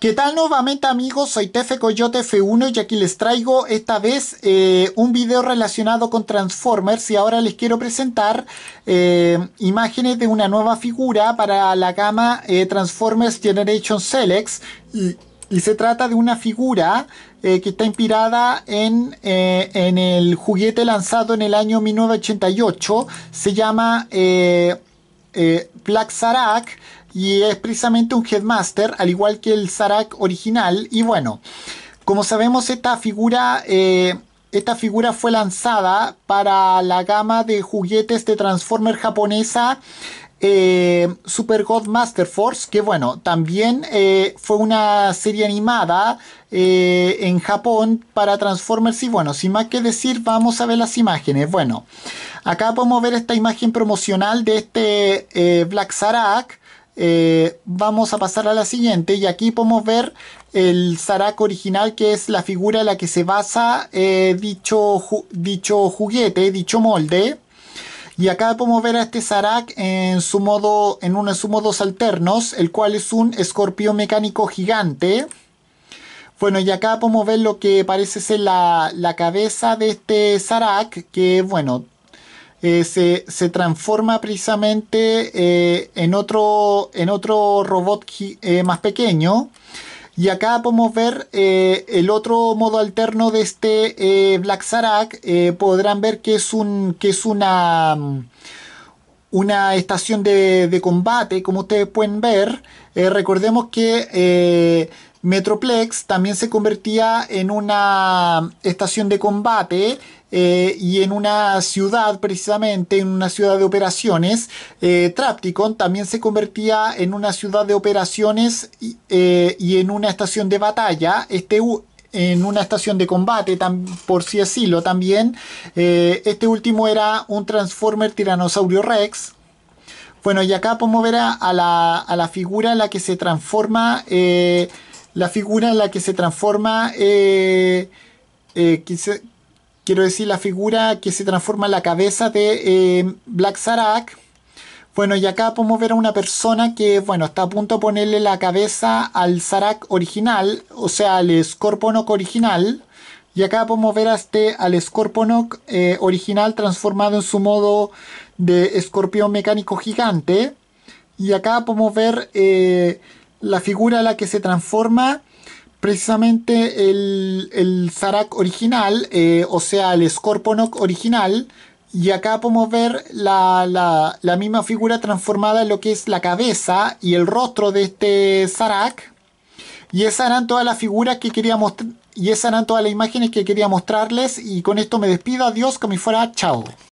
¿Qué tal nuevamente amigos? Soy Tefe Coyote F1 y aquí les traigo esta vez eh, un video relacionado con Transformers y ahora les quiero presentar eh, imágenes de una nueva figura para la gama eh, Transformers Generation Select. y, se trata de una figura que está inspirada en, en, el juguete lanzado en el año 1988 se llama Black Sarak y es precisamente un headmaster, al igual que el Zarak original. Y bueno, como sabemos, esta figura, eh, esta figura fue lanzada para la gama de juguetes de Transformer japonesa eh, Super God Master Force, que bueno, también eh, fue una serie animada en Japón para Transformers. Y bueno, sin más que decir, vamos a ver las imágenes. Bueno, acá podemos ver esta imagen promocional de este Black Zarak... Eh, vamos a pasar a la siguiente y aquí podemos ver el Sarac original que es la figura en la que se basa eh, dicho, dicho juguete, dicho molde. Y acá podemos ver a este Sarak en su modo, en uno de sus modos alternos, el cual es un escorpión mecánico gigante. Bueno, y acá podemos ver lo que parece ser la, la cabeza de este Sarak, que bueno, eh, se, transforma precisamente eh, en, otro, en otro robot eh, más pequeño. Y acá podemos ver el otro modo alterno de este Black Sarak. podrán ver que es, un, que es una... Mm, una estación de, combate, como ustedes pueden ver. Eh, recordemos que eh, Metroplex también se convertía en una estación de combate eh, y en una ciudad precisamente, en una ciudad de operaciones. Trapticon también se convertía en una ciudad de operaciones y, y en una estación de batalla. Este en una estación de combate, por si así lo también. Eh, este último era un Transformer Tiranosaurio Rex. Bueno, y acá podemos ver a, la, figura en la que se transforma. Eh, la figura en la que se transforma. Eh, quiero decir, la figura que se transforma en la cabeza de Black Zarak... Bueno, y acá podemos ver a una persona que, bueno, está a punto de ponerle la cabeza al Zarak original, o sea, al Scorponok original. Y acá podemos ver a este, al Scorponok eh, original transformado en su modo de escorpión mecánico gigante. Y acá podemos ver eh, la figura a la que se transforma precisamente el, el Zarak original, eh, o sea, el Scorponok original, y acá podemos ver la, misma figura transformada en lo que es la cabeza y el rostro de este Sarak. Y esas eran todas las figuras que quería Y esas eran todas las imágenes que quería mostrarles. Y con esto me despido. Adiós, como fuera. Chao.